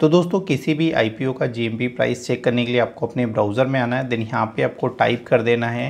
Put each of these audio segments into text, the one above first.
तो दोस्तों किसी भी आईपीओ का जीएमपी प्राइस चेक करने के लिए आपको अपने ब्राउजर में आना है देन यहाँ पे आपको टाइप कर देना है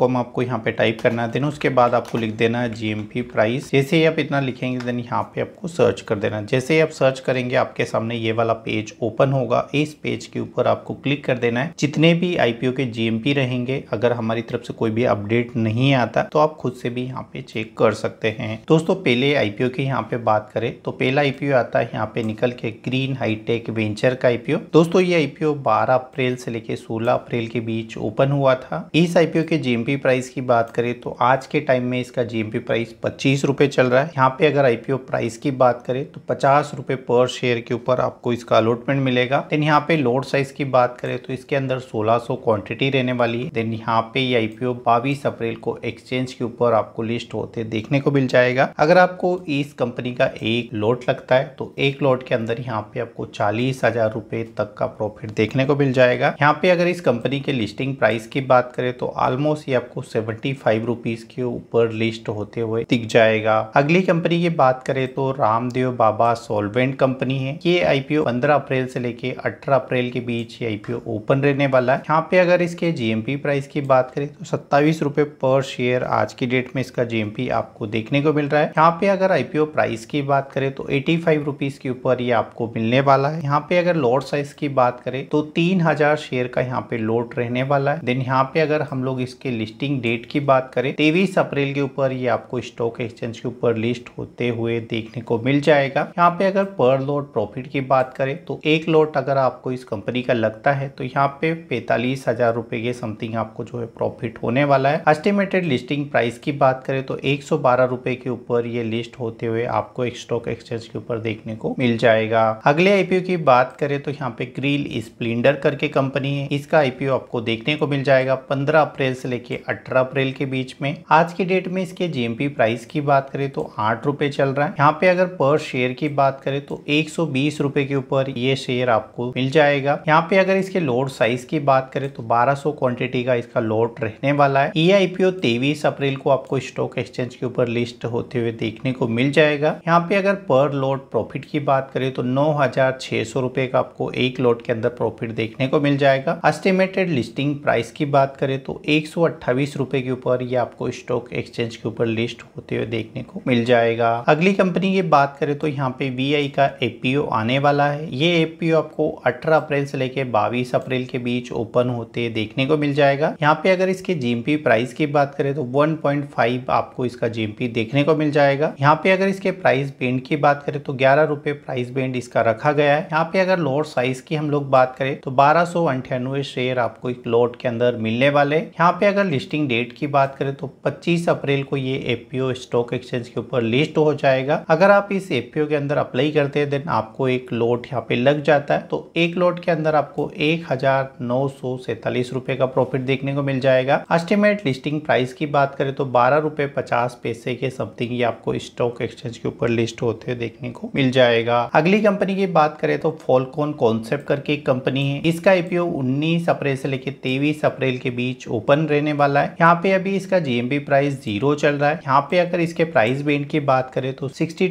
कॉम आपको यहाँ पे टाइप करना है देन उसके बाद आपको लिख देना है जीएमपी प्राइस जैसे ही आप इतना लिखेंगे देन यहाँ पे आपको सर्च कर देना जैसे ही आप सर्च करेंगे आपके सामने ये वाला पेज ओपन होगा इस पेज के ऊपर आपको क्लिक कर देना है जितने भी आईपीओ के जीएमपी रहेंगे अगर हमारी तरफ से कोई भी अपडेट नहीं आता तो आप खुद से भी यहाँ पे चेक कर सकते हैं दोस्तों पहले आईपीओ की यहाँ पे बात करें तो पहला आईपीओ आता था यहाँ पे निकल के ग्रीन हाईटेक वेंचर का आईपीओ दोस्तों ये आईपीओ 12 अप्रैल से लेके 16 अप्रैल के बीच ओपन हुआ था इस आईपीओ के जीएमपी प्राइस की बात करें तो आज के टाइम में इसका जीएमपी प्राइस पच्चीस रूपए चल रहा है यहाँ पे अगर आईपीओ प्राइस की बात करें तो पचास रूपए पर शेयर के ऊपर आपको इसका अलॉटमेंट मिलेगा देन यहाँ पे लोड साइज की बात करें तो इसके अंदर सोलह क्वांटिटी रहने वाली है देन यहाँ पे ये आईपीओ बाईस अप्रैल को एक्सचेंज के ऊपर आपको लिस्ट होते देखने को मिल जाएगा अगर आपको इस कंपनी का एक लोट लगता है तो एक लॉट के अंदर यहाँ पे आपको चालीस हजार रुपए तक का प्रॉफिट देखने को मिल जाएगा यहाँ पे अगर इस कंपनी के लिस्टिंग प्राइस की बात करें तो ऑलमोस्ट ये आपको सेवेंटी फाइव रुपीज के ऊपर लिस्ट होते हुए दिख जाएगा अगली कंपनी की बात करें तो रामदेव बाबा सोलवेंट कंपनी है ये आईपीओ पंद्रह अप्रैल से लेके अठारह अप्रैल के बीच ये आईपीओ ओपन रहने वाला है यहाँ पे अगर इसके जीएमपी प्राइस की बात करें तो सत्तावीस रुपए पर शेयर आज की डेट में इसका जीएमपी आपको देखने को मिल रहा है यहाँ पे अगर आईपीओ प्राइस की बात करें तो एटी फाइव रुपीज़ के ऊपर ये आपको मिलने वाला है यहाँ पे अगर लॉट साइज की बात करें तो तीन हजार शेयर का यहाँ पे लॉट रहने वाला है देन यहाँ पे अगर हम लोग इसके लिस्टिंग डेट की बात करें तेईस अप्रैल के ऊपर ये आपको स्टॉक एक्सचेंज के ऊपर लिस्ट होते हुए देखने को मिल जाएगा यहाँ पे अगर पर लॉट प्रॉफिट की बात करें तो एक लॉट अगर आपको इस कंपनी का लगता है तो यहाँ पे पैतालीस हजार रुपए के समथिंग आपको जो है प्रॉफिट होने वाला है एस्टिमेटेड लिस्टिंग प्राइस की बात करें तो एक सौ बारह रुपए के ऊपर ये लिस्ट होते हुए आपको एक स्टॉक एक्सचेंज के ऊपर देखने देखने को मिल जाएगा अगले आईपीओ की बात करें तो यहाँ पे ग्रिल स्प्लेंडर करके कंपनी है इसका आईपीओ आपको देखने को मिल जाएगा पंद्रह अप्रैल से लेके अठारह अप्रैल के बीच में आज के डेट में इसके जीएमपी प्राइस की बात करें तो आठ रुपए चल रहा है यहाँ पे अगर पर शेयर की बात करें तो एक सौ बीस रुपए के ऊपर ये शेयर आपको मिल जाएगा यहाँ पे अगर इसके लोड साइज की बात करें तो बारह सौ क्वांटिटी का इसका लोड रहने वाला है ये आईपीओ तेईस अप्रैल को आपको स्टॉक एक्सचेंज के ऊपर लिस्ट होते हुए देखने को मिल जाएगा यहाँ पे अगर पर लोड प्रॉफिट प्रॉफिट की बात करें तो नौ हजार छह सौ रुपए का आपको एक लॉट के अंदर प्रॉफिट देखने को मिल जाएगा एस्टिमेटेड लिस्टिंग प्राइस की बात करें तो एक सौ अट्ठाईस रुपए के ऊपर ये आपको स्टॉक एक्सचेंज के ऊपर लिस्ट होते हुए देखने को मिल जाएगा अगली कंपनी की बात करें तो यहाँ पे वी का एपीओ आने वाला है ये एपीओ आपको अठारह अप्रैल से लेकर बाईस अप्रैल के बीच ओपन होते देखने को मिल जाएगा यहाँ पे अगर इसके जीएमपी प्राइस की बात करें तो 1.5 आपको इसका जीएमपी देखने को मिल जाएगा यहाँ पे अगर इसके प्राइस पेंट की बात करें तो ग्यारह रुपये प्राइस बैंड इसका रखा गया है यहाँ पे अगर लोट साइज की हम लोग बात करें तो बारह शेयर आपको एक लोड के अंदर मिलने वाले यहाँ पे अगर लिस्टिंग डेट की बात करें तो पच्चीस अप्रैल को ये एपीओ स्टॉक एक्सचेंज के ऊपर लिस्ट हो जाएगा अगर आप इस एपीओ के अंदर अप्लाई करते हैं देन आपको एक लोट यहाँ पे लग जाता है तो एक लोट के अंदर आपको एक हजार नौ सौ सैतालीस रूपए का प्रॉफिट देखने को मिल जाएगा एस्टिमेट लिस्टिंग प्राइस की बात करें तो बारह रुपए पचास पैसे के समथिंग ये आपको स्टॉक एक्सचेंज के ऊपर लिस्ट होते हुए देखने को मिल जाएगा जाएगा अगली कंपनी की बात करें तो फॉलकॉन कॉन्सेप्ट करके एक कंपनी है इसका आईपीओ 19 अप्रैल से लेकर तेईस अप्रैल के बीच ओपन रहने वाला है यहाँ पे अभी इसका जीएमबी प्राइस जीरो चल रहा है यहाँ पे अगर इसके प्राइस बेंड की बात करें तो सिक्सटी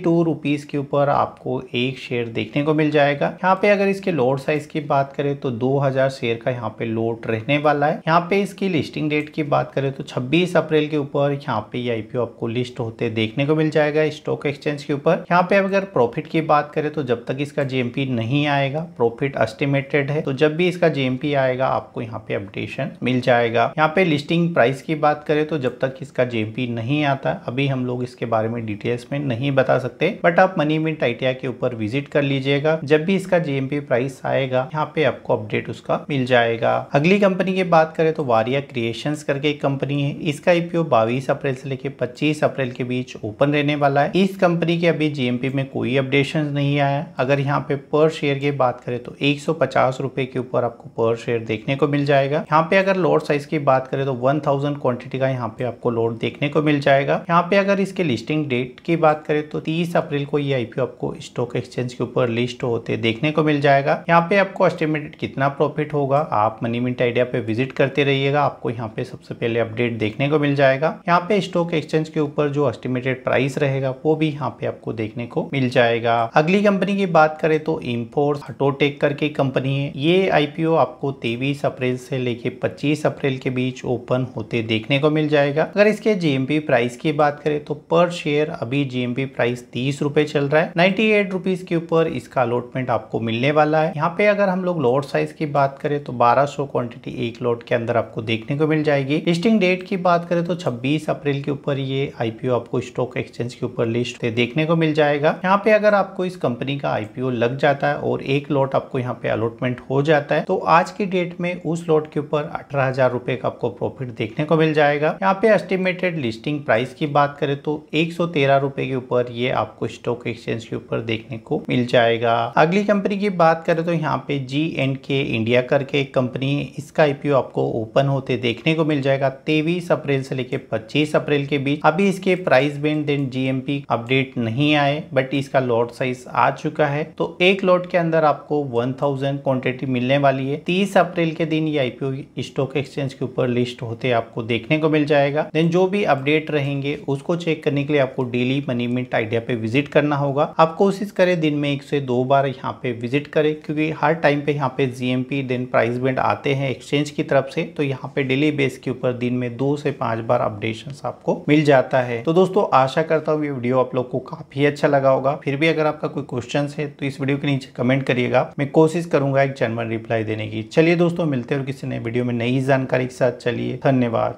के ऊपर आपको एक शेयर देखने को मिल जाएगा यहाँ पे अगर इसके लोड साइज की बात करें तो हजार शेयर का यहाँ पे लोड रहने वाला है यहाँ पे इसकी लिस्टिंग डेट की बात करें तो छब्बीस अप्रैल के ऊपर यहाँ पे आईपीओ आपको लिस्ट होते देखने को मिल जाएगा स्टॉक एक्सचेंज के ऊपर यहाँ पे अगर प्रॉफिट की की बात करें तो जब तक इसका जीएमपी नहीं आएगा प्रॉफिट एस्टिमेटेड है तो जब भी इसका जीएमपी आएगा आपको यहाँ पे अपडेशन मिल जाएगा यहाँ पे लिस्टिंग प्राइस की बात करें तो जब तक इसका जेएमपी नहीं आता अभी हम लोग इसके बारे में डिटेल्स में नहीं बता सकते बट आप मनी मिनट आइटिया के ऊपर विजिट कर लीजिएगा जब भी इसका जेएमपी प्राइस आएगा यहाँ पे आपको अपडेट उसका मिल जाएगा अगली कंपनी की बात करें तो वारिया क्रिएशन करके एक कंपनी है इसका ईपीओ बाईस अप्रैल से लेकर पच्चीस अप्रैल के बीच ओपन रहने वाला है इस कंपनी के अभी जीएमपी में कोई अपडेट कोटेशन नहीं आया अगर यहाँ पे पर शेयर की बात करें तो एक सौ के ऊपर आपको पर शेयर देखने को मिल जाएगा यहाँ पे अगर लोड साइज की बात करें तो 1000 क्वांटिटी का यहाँ पे आपको लोड देखने को मिल जाएगा यहाँ पे अगर इसके लिस्टिंग डेट की बात करें तो 30 अप्रैल को ये आईपीओ आपको स्टॉक एक्सचेंज के ऊपर लिस्ट होते देखने को मिल जाएगा यहाँ पे आपको एस्टिमेटेड कितना प्रॉफिट होगा आप मनी मिनट आइडिया पे विजिट करते रहिएगा आपको यहाँ पे सबसे पहले अपडेट देखने को मिल जाएगा यहाँ पे स्टॉक एक्सचेंज के ऊपर जो एस्टिमेटेड प्राइस रहेगा वो भी यहाँ पे आपको देखने को मिल जाएगा जाएगा अगली कंपनी की बात करें तो इम्फोर्स हटोटेक करके कंपनी है ये आईपीओ आपको तेईस अप्रैल से लेके पच्चीस अप्रैल के बीच ओपन होते देखने को मिल जाएगा अगर इसके जीएमपी प्राइस की बात करें तो पर शेयर अभी जीएमपी प्राइस तीस रुपए चल रहा है नाइन्टी एट रुपीज के ऊपर इसका अलॉटमेंट आपको मिलने वाला है यहाँ पे अगर हम लोग लोड साइज की बात करें तो 1200 क्वांटिटी एक लॉट के अंदर आपको देखने को मिल जाएगी लिस्टिंग डेट की बात करें तो 26 अप्रैल के ऊपर ये आईपीओ आपको स्टॉक एक्सचेंज के ऊपर लिस्ट देखने को मिल जाएगा यहाँ पे अगर आपको इस कंपनी का आईपीओ लग जाता है और एक लॉट आपको यहाँ पे अलॉटमेंट हो जाता है तो आज की डेट में उस लॉट के ऊपर अठारह हजार रुपए का आपको प्रॉफिट देखने को मिल जाएगा यहाँ पे एस्टिमेटेड लिस्टिंग प्राइस की बात करें तो एक सौ के ऊपर ये आपको स्टॉक एक्सचेंज के ऊपर देखने को मिल जाएगा अगली कंपनी की बात करें तो यहाँ पे जी इंडिया करके एक कंपनी है इसका आईपीओ आपको ओपन होते देखने को मिल जाएगा तेवीस अप्रैल से लेकर पच्चीस अप्रैल के बीच अभी इसके price band then GMP update नहीं आए बट इसका लॉट लॉट साइज आ चुका है तो एक लॉट के अंदर आपको 1000 क्वांटिटी मिलने वाली है 30 अप्रैल के दिन ये आईपीओ स्टॉक एक्सचेंज के ऊपर लिस्ट होते आपको देखने को मिल जाएगा देन जो भी अपडेट रहेंगे उसको चेक करने के लिए आपको डेली मनी मिनट आइडिया पे विजिट करना होगा आप कोशिश करें दिन में एक से दो बार यहाँ पे विजिट करें क्योंकि हर टाइम पे यहाँ पे जीएमपी देन प्राइस बैंड आते हैं एक्सचेंज की तरफ से तो यहाँ पे डेली बेस के ऊपर दिन में दो से पांच बार अपडेशन आपको मिल जाता है तो दोस्तों आशा करता हूँ ये वीडियो आप लोग को काफी अच्छा लगा होगा फिर भी अगर अगर आपका कोई क्वेश्चन है तो इस वीडियो के नीचे कमेंट करिएगा मैं कोशिश करूंगा एक जनवन रिप्लाई देने की चलिए दोस्तों मिलते हैं और किसी नए वीडियो में नई जानकारी के साथ चलिए धन्यवाद